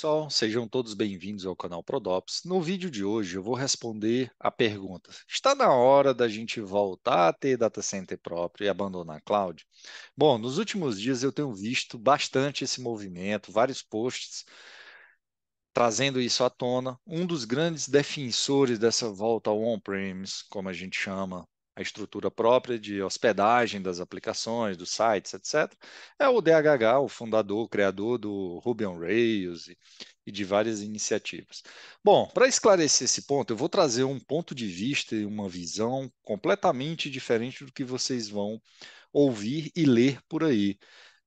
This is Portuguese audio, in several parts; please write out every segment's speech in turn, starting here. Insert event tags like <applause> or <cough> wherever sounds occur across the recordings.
pessoal, sejam todos bem-vindos ao canal Prodops. No vídeo de hoje eu vou responder a pergunta: está na hora da gente voltar a ter data center próprio e abandonar a cloud? Bom, nos últimos dias eu tenho visto bastante esse movimento, vários posts trazendo isso à tona. Um dos grandes defensores dessa volta ao on-premise, como a gente chama, a estrutura própria de hospedagem das aplicações, dos sites, etc., é o DHH, o fundador, o criador do Ruby on Rails e, e de várias iniciativas. Bom, para esclarecer esse ponto, eu vou trazer um ponto de vista e uma visão completamente diferente do que vocês vão ouvir e ler por aí,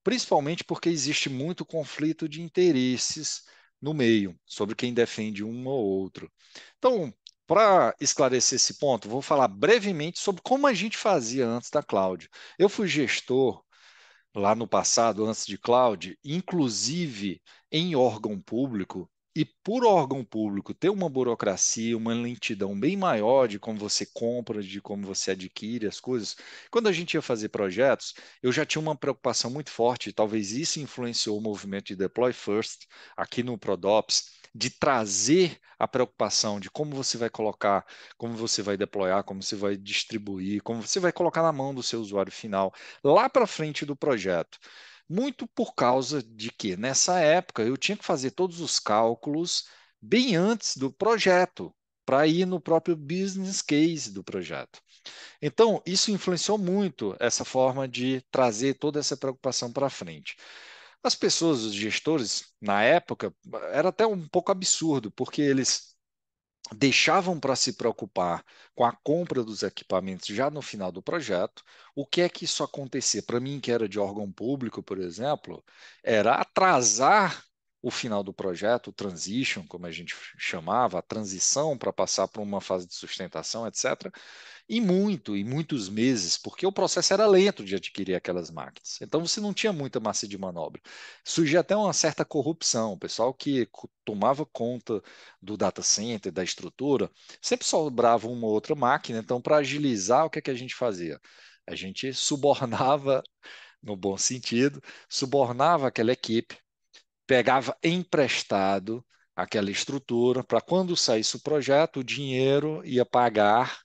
principalmente porque existe muito conflito de interesses no meio sobre quem defende um ou outro. Então, para esclarecer esse ponto, vou falar brevemente sobre como a gente fazia antes da cloud. Eu fui gestor lá no passado, antes de cloud, inclusive em órgão público, e por órgão público ter uma burocracia, uma lentidão bem maior de como você compra, de como você adquire as coisas. Quando a gente ia fazer projetos, eu já tinha uma preocupação muito forte, e talvez isso influenciou o movimento de deploy first aqui no Prodops de trazer a preocupação de como você vai colocar, como você vai deployar, como você vai distribuir, como você vai colocar na mão do seu usuário final, lá para frente do projeto. Muito por causa de que, nessa época, eu tinha que fazer todos os cálculos bem antes do projeto, para ir no próprio business case do projeto. Então, isso influenciou muito essa forma de trazer toda essa preocupação para frente. As pessoas, os gestores, na época, era até um pouco absurdo, porque eles deixavam para se preocupar com a compra dos equipamentos já no final do projeto. O que é que isso acontecia? Para mim, que era de órgão público, por exemplo, era atrasar o final do projeto, o transition, como a gente chamava, a transição para passar para uma fase de sustentação, etc e muito, e muitos meses, porque o processo era lento de adquirir aquelas máquinas. Então você não tinha muita massa de manobra. Surgia até uma certa corrupção. O pessoal que tomava conta do data center, da estrutura, sempre sobrava uma ou outra máquina. Então, para agilizar, o que, é que a gente fazia? A gente subornava, <laughs> no bom sentido, subornava aquela equipe, pegava emprestado aquela estrutura para quando saísse o projeto, o dinheiro ia pagar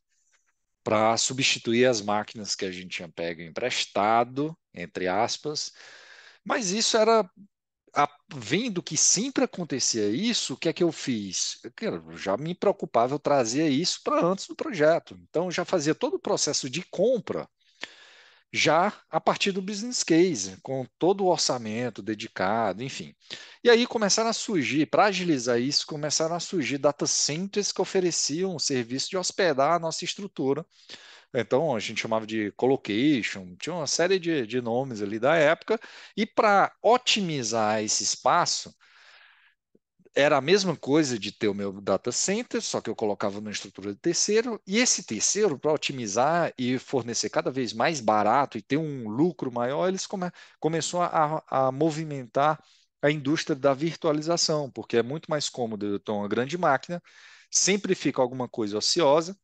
para substituir as máquinas que a gente tinha pego emprestado, entre aspas. Mas isso era a, vendo que sempre acontecia isso, o que é que eu fiz? Eu já me preocupava, eu trazia isso para antes do projeto. Então, já fazia todo o processo de compra já a partir do business case, com todo o orçamento dedicado, enfim. E aí começaram a surgir, para agilizar isso, começaram a surgir data centers que ofereciam o serviço de hospedar a nossa estrutura. Então a gente chamava de colocation, tinha uma série de, de nomes ali da época, e para otimizar esse espaço, era a mesma coisa de ter o meu data center, só que eu colocava numa estrutura de terceiro, e esse terceiro, para otimizar e fornecer cada vez mais barato e ter um lucro maior, eles come, começou a, a movimentar a indústria da virtualização, porque é muito mais cômodo eu ter uma grande máquina, sempre fica alguma coisa ociosa,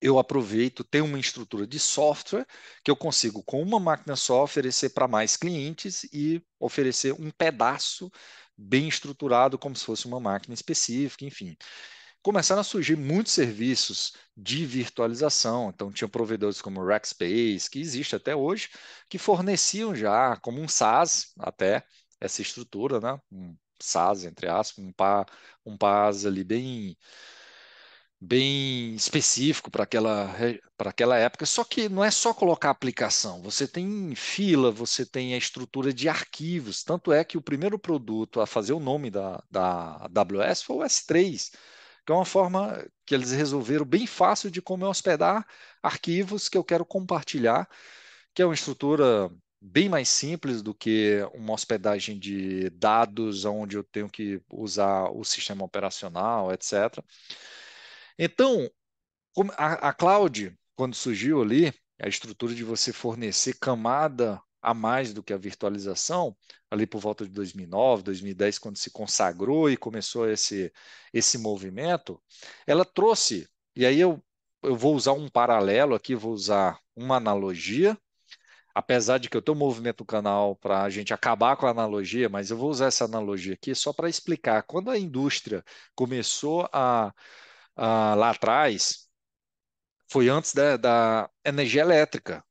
eu aproveito, tenho uma estrutura de software que eu consigo, com uma máquina só, oferecer para mais clientes e oferecer um pedaço bem estruturado, como se fosse uma máquina específica, enfim. Começaram a surgir muitos serviços de virtualização, então tinha provedores como Rackspace, que existe até hoje, que forneciam já como um SaaS até essa estrutura, né? Um SaaS entre aspas, um PaaS, um PaaS ali bem bem específico para aquela, para aquela época. Só que não é só colocar aplicação, você tem fila, você tem a estrutura de arquivos. Tanto é que o primeiro produto a fazer o nome da, da AWS foi o S3, que é uma forma que eles resolveram bem fácil de como eu hospedar arquivos que eu quero compartilhar, que é uma estrutura bem mais simples do que uma hospedagem de dados onde eu tenho que usar o sistema operacional, etc. Então, a, a cloud, quando surgiu ali, a estrutura de você fornecer camada a mais do que a virtualização, ali por volta de 2009, 2010, quando se consagrou e começou esse, esse movimento, ela trouxe, e aí eu, eu vou usar um paralelo aqui, vou usar uma analogia, apesar de que eu tenho um movimento no canal para a gente acabar com a analogia, mas eu vou usar essa analogia aqui só para explicar. Quando a indústria começou a ah, lá atrás foi antes da, da energia elétrica.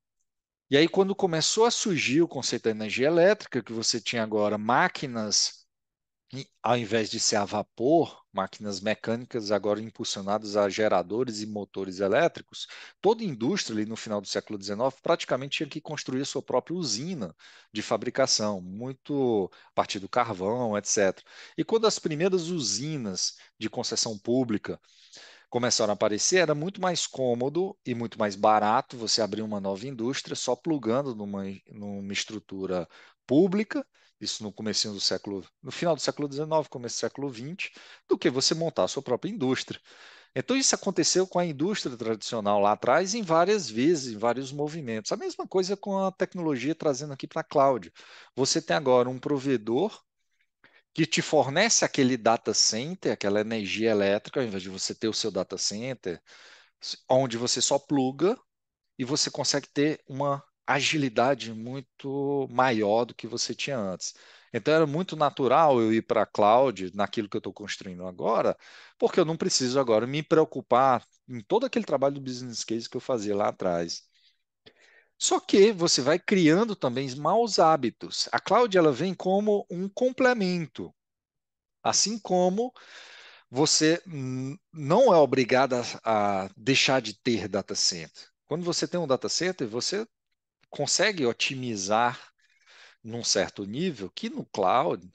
E aí, quando começou a surgir o conceito da energia elétrica, que você tinha agora máquinas ao invés de ser a vapor, máquinas mecânicas agora impulsionadas a geradores e motores elétricos, toda indústria ali no final do século XIX praticamente tinha que construir a sua própria usina de fabricação, muito a partir do carvão, etc. E quando as primeiras usinas de concessão pública começaram a aparecer, era muito mais cômodo e muito mais barato você abrir uma nova indústria só plugando numa, numa estrutura pública isso no começo do século, no final do século XIX, começo do século XX, do que você montar a sua própria indústria. Então isso aconteceu com a indústria tradicional lá atrás em várias vezes, em vários movimentos. A mesma coisa com a tecnologia trazendo aqui para a cloud. Você tem agora um provedor que te fornece aquele data center, aquela energia elétrica, ao invés de você ter o seu data center, onde você só pluga e você consegue ter uma agilidade muito maior do que você tinha antes. Então era muito natural eu ir para a cloud naquilo que eu estou construindo agora, porque eu não preciso agora me preocupar em todo aquele trabalho do business case que eu fazia lá atrás. Só que você vai criando também maus hábitos. A cloud ela vem como um complemento, assim como você não é obrigado a, a deixar de ter data center. Quando você tem um data center, você consegue otimizar num certo nível que no cloud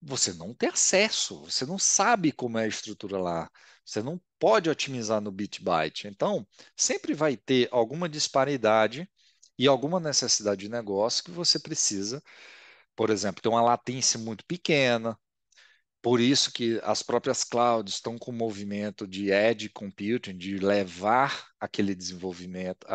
você não tem acesso, você não sabe como é a estrutura lá, você não pode otimizar no bit byte. Então, sempre vai ter alguma disparidade e alguma necessidade de negócio que você precisa, por exemplo, ter uma latência muito pequena, por isso que as próprias clouds estão com o movimento de edge computing, de levar aquele desenvolvimento,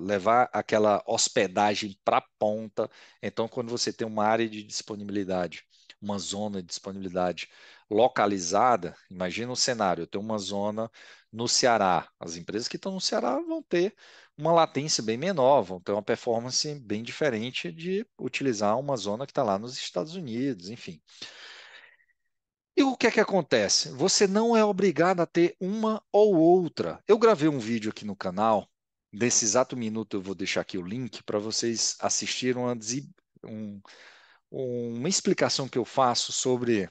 levar aquela hospedagem para a ponta. Então, quando você tem uma área de disponibilidade, uma zona de disponibilidade localizada, imagina um cenário, eu tenho uma zona no Ceará. As empresas que estão no Ceará vão ter uma latência bem menor, vão ter uma performance bem diferente de utilizar uma zona que está lá nos Estados Unidos, enfim. E o que é que acontece? Você não é obrigado a ter uma ou outra. Eu gravei um vídeo aqui no canal, nesse exato minuto eu vou deixar aqui o link para vocês assistirem uma, um, uma explicação que eu faço sobre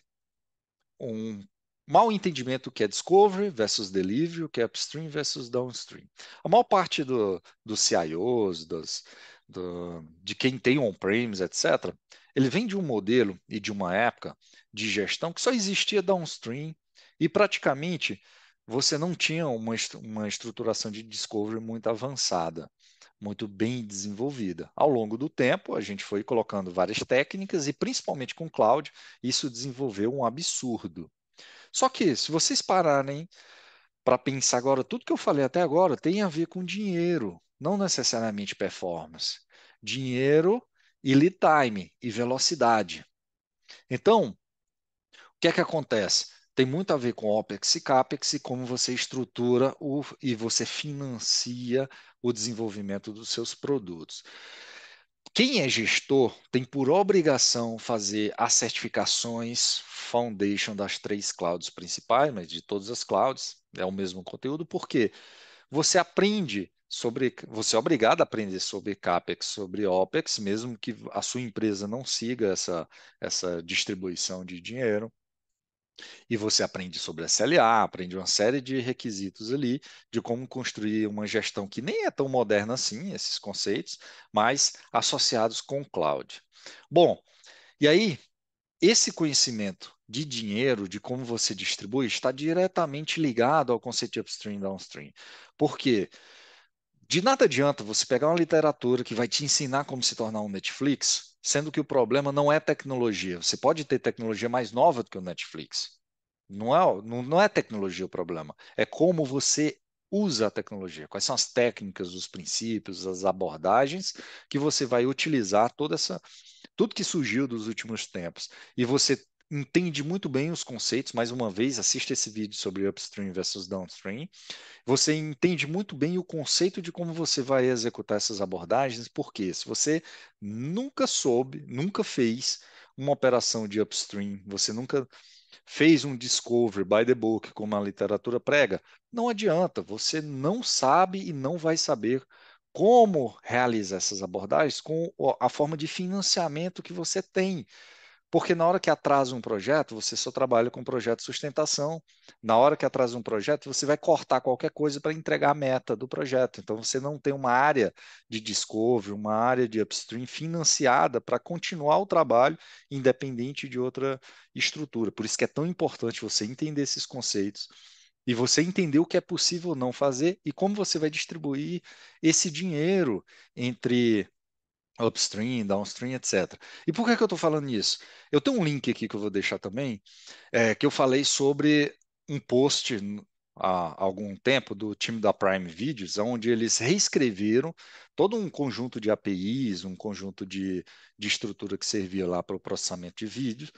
um mal entendimento que é discovery versus delivery, que é upstream versus downstream. A maior parte do, dos CIOs, dos, do, de quem tem on-premise, etc., ele vem de um modelo e de uma época de gestão que só existia downstream e praticamente você não tinha uma, uma estruturação de discovery muito avançada, muito bem desenvolvida. Ao longo do tempo, a gente foi colocando várias técnicas e, principalmente com cloud, isso desenvolveu um absurdo. Só que, se vocês pararem para pensar agora, tudo que eu falei até agora tem a ver com dinheiro, não necessariamente performance. Dinheiro e lead time e velocidade. Então, que é que acontece? Tem muito a ver com OPEX e CAPEX e como você estrutura o, e você financia o desenvolvimento dos seus produtos. Quem é gestor tem por obrigação fazer as certificações foundation das três clouds principais, mas de todas as clouds, é o mesmo conteúdo, porque você aprende sobre, você é obrigado a aprender sobre CAPEX, sobre OPEX, mesmo que a sua empresa não siga essa, essa distribuição de dinheiro. E você aprende sobre SLA, aprende uma série de requisitos ali de como construir uma gestão que nem é tão moderna assim, esses conceitos, mas associados com o cloud. Bom, e aí esse conhecimento de dinheiro, de como você distribui, está diretamente ligado ao conceito de upstream e downstream. Por quê? De nada adianta você pegar uma literatura que vai te ensinar como se tornar um Netflix sendo que o problema não é tecnologia. Você pode ter tecnologia mais nova do que o Netflix. Não é, não, não é tecnologia o problema, é como você usa a tecnologia, quais são as técnicas, os princípios, as abordagens que você vai utilizar toda essa tudo que surgiu dos últimos tempos e você entende muito bem os conceitos, mais uma vez, assista esse vídeo sobre upstream versus downstream. Você entende muito bem o conceito de como você vai executar essas abordagens, porque se você nunca soube, nunca fez uma operação de upstream, você nunca fez um discovery by the book, como a literatura prega, não adianta, você não sabe e não vai saber como realizar essas abordagens com a forma de financiamento que você tem porque na hora que atrasa um projeto, você só trabalha com projeto de sustentação. Na hora que atrasa um projeto, você vai cortar qualquer coisa para entregar a meta do projeto. Então você não tem uma área de discovery, uma área de upstream financiada para continuar o trabalho independente de outra estrutura. Por isso que é tão importante você entender esses conceitos e você entender o que é possível não fazer e como você vai distribuir esse dinheiro entre upstream, downstream, etc. E por que, é que eu estou falando isso? Eu tenho um link aqui que eu vou deixar também, é, que eu falei sobre um post há algum tempo do time da Prime Videos, onde eles reescreveram todo um conjunto de APIs, um conjunto de, de estrutura que servia lá para o processamento de vídeos,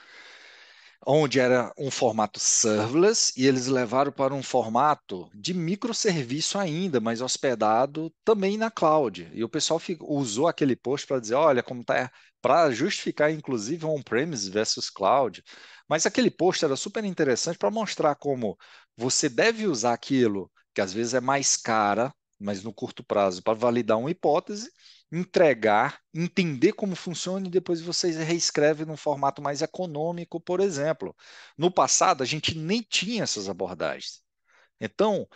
onde era um formato serverless e eles levaram para um formato de microserviço ainda, mas hospedado também na cloud. E o pessoal ficou, usou aquele post para dizer, olha como tá para justificar inclusive on-premise versus cloud. Mas aquele post era super interessante para mostrar como você deve usar aquilo que às vezes é mais cara, mas no curto prazo para validar uma hipótese entregar, entender como funciona e depois vocês reescrevem num formato mais econômico, por exemplo. No passado, a gente nem tinha essas abordagens. Então,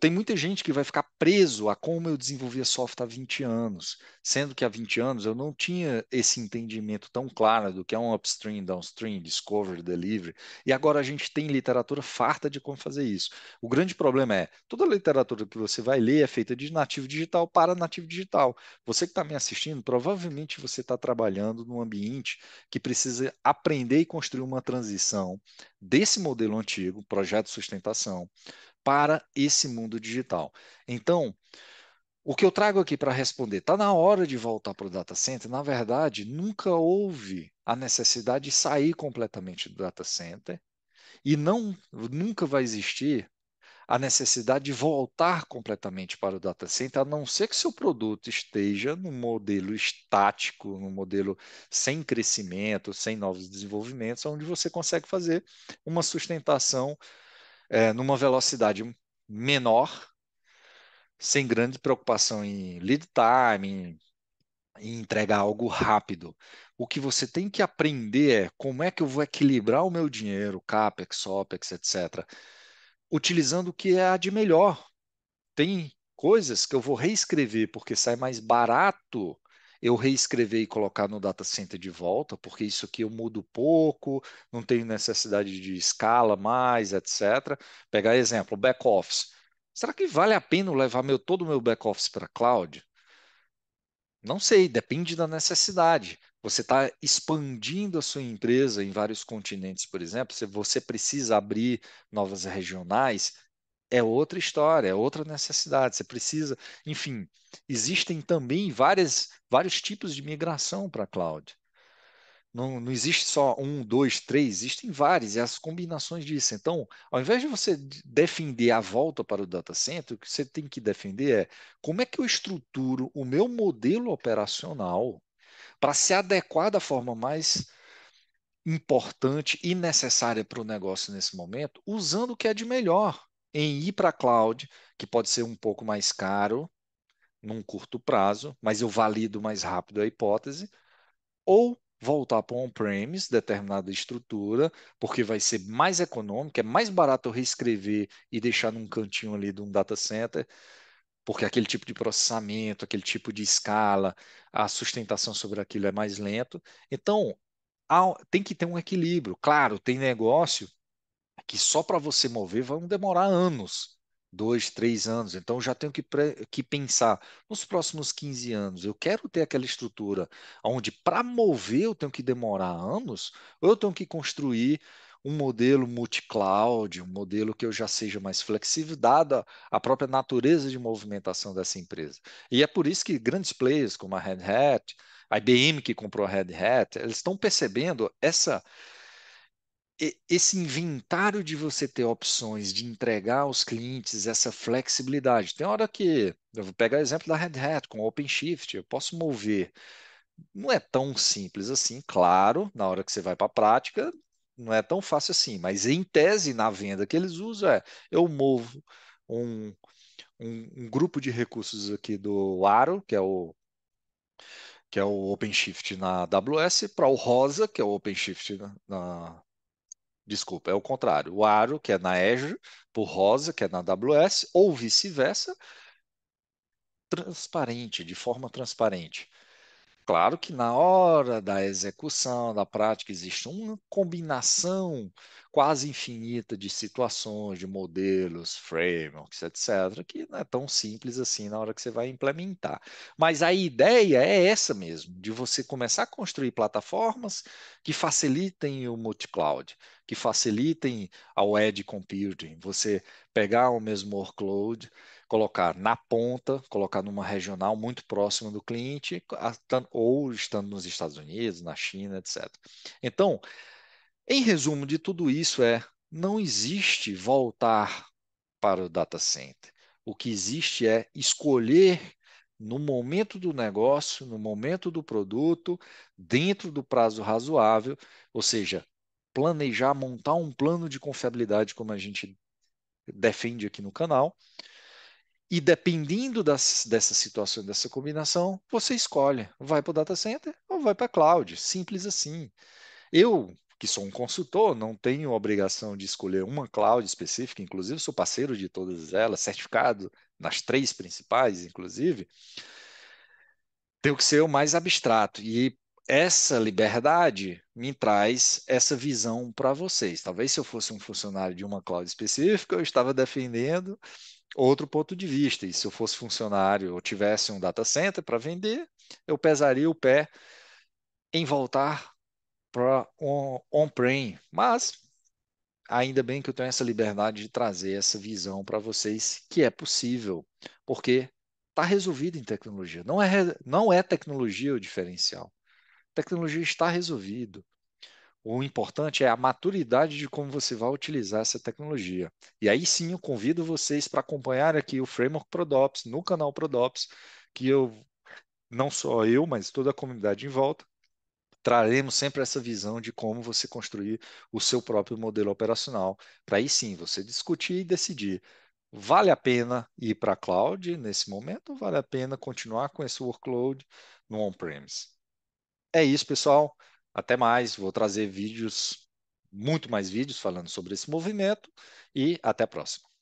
tem muita gente que vai ficar preso a como eu desenvolvia software há 20 anos, sendo que há 20 anos eu não tinha esse entendimento tão claro do que é um upstream, downstream, discovery, delivery, e agora a gente tem literatura farta de como fazer isso. O grande problema é, toda a literatura que você vai ler é feita de nativo digital para nativo digital. Você que está me assistindo, provavelmente você está trabalhando num ambiente que precisa aprender e construir uma transição desse modelo antigo, projeto de sustentação, para esse mundo digital. Então, o que eu trago aqui para responder, está na hora de voltar para o data center? Na verdade, nunca houve a necessidade de sair completamente do data center e não nunca vai existir a necessidade de voltar completamente para o data center, a não ser que seu produto esteja no modelo estático, no modelo sem crescimento, sem novos desenvolvimentos, onde você consegue fazer uma sustentação é, numa velocidade menor, sem grande preocupação em lead time, em, em entregar algo rápido. O que você tem que aprender é como é que eu vou equilibrar o meu dinheiro, CAPEX, OPEX, etc., utilizando o que é a de melhor. Tem coisas que eu vou reescrever porque sai mais barato eu reescrever e colocar no data center de volta, porque isso aqui eu mudo pouco, não tenho necessidade de escala mais, etc. Pegar exemplo, back office. Será que vale a pena levar meu, todo o meu back office para cloud? Não sei, depende da necessidade. Você está expandindo a sua empresa em vários continentes, por exemplo, se você precisa abrir novas regionais, é outra história, é outra necessidade. Você precisa, enfim, existem também várias, vários tipos de migração para a cloud. Não, não existe só um, dois, três, existem vários, e as combinações disso. Então, ao invés de você defender a volta para o data center, o que você tem que defender é como é que eu estruturo o meu modelo operacional para se adequar da forma mais importante e necessária para o negócio nesse momento, usando o que é de melhor em ir para a cloud, que pode ser um pouco mais caro num curto prazo, mas eu valido mais rápido a hipótese, ou voltar para on-premise, determinada estrutura, porque vai ser mais econômico, é mais barato eu reescrever e deixar num cantinho ali de um data center, porque aquele tipo de processamento, aquele tipo de escala, a sustentação sobre aquilo é mais lento. Então, tem que ter um equilíbrio. Claro, tem negócio que só para você mover vão demorar anos dois, três anos. Então, já tenho que, que, pensar nos próximos 15 anos. Eu quero ter aquela estrutura onde, para mover, eu tenho que demorar anos, ou eu tenho que construir um modelo multi-cloud, um modelo que eu já seja mais flexível, dada a própria natureza de movimentação dessa empresa. E é por isso que grandes players como a Red Hat, a IBM que comprou a Red Hat, eles estão percebendo essa esse inventário de você ter opções de entregar aos clientes essa flexibilidade. Tem hora que, eu vou pegar o exemplo da Red Hat com OpenShift, eu posso mover. Não é tão simples assim, claro, na hora que você vai para a prática, não é tão fácil assim, mas em tese, na venda que eles usam, é eu movo um, um, um grupo de recursos aqui do Aro, que é o que é o OpenShift na AWS, para o Rosa, que é o OpenShift na, na, Desculpa, é o contrário. O Aro, que é na Azure, por Rosa, que é na AWS, ou vice-versa, transparente, de forma transparente. Claro que na hora da execução, da prática, existe uma combinação quase infinita de situações, de modelos, frameworks, etc., que não é tão simples assim na hora que você vai implementar. Mas a ideia é essa mesmo, de você começar a construir plataformas que facilitem o multi-cloud, que facilitem a edge computing, você pegar o mesmo workload colocar na ponta, colocar numa regional muito próxima do cliente, ou estando nos Estados Unidos, na China, etc. Então, em resumo de tudo isso é, não existe voltar para o data center. O que existe é escolher no momento do negócio, no momento do produto, dentro do prazo razoável, ou seja, planejar, montar um plano de confiabilidade como a gente defende aqui no canal, e dependendo das, dessa situação, dessa combinação, você escolhe, vai para o data center ou vai para a cloud, simples assim. Eu, que sou um consultor, não tenho obrigação de escolher uma cloud específica, inclusive sou parceiro de todas elas, certificado nas três principais, inclusive. Tenho que ser o mais abstrato e essa liberdade me traz essa visão para vocês. Talvez se eu fosse um funcionário de uma cloud específica, eu estava defendendo outro ponto de vista. E se eu fosse funcionário ou tivesse um data center para vender, eu pesaria o pé em voltar para on-prem. Mas ainda bem que eu tenho essa liberdade de trazer essa visão para vocês que é possível, porque está resolvido em tecnologia. Não é, não é tecnologia o diferencial. Tecnologia está resolvido. O importante é a maturidade de como você vai utilizar essa tecnologia. E aí sim eu convido vocês para acompanhar aqui o Framework ProDops no canal ProDops, que eu, não só eu, mas toda a comunidade em volta, traremos sempre essa visão de como você construir o seu próprio modelo operacional, para aí sim você discutir e decidir. Vale a pena ir para a cloud nesse momento ou vale a pena continuar com esse workload no on-premise? É isso, pessoal. Até mais, vou trazer vídeos, muito mais vídeos falando sobre esse movimento e até a próxima.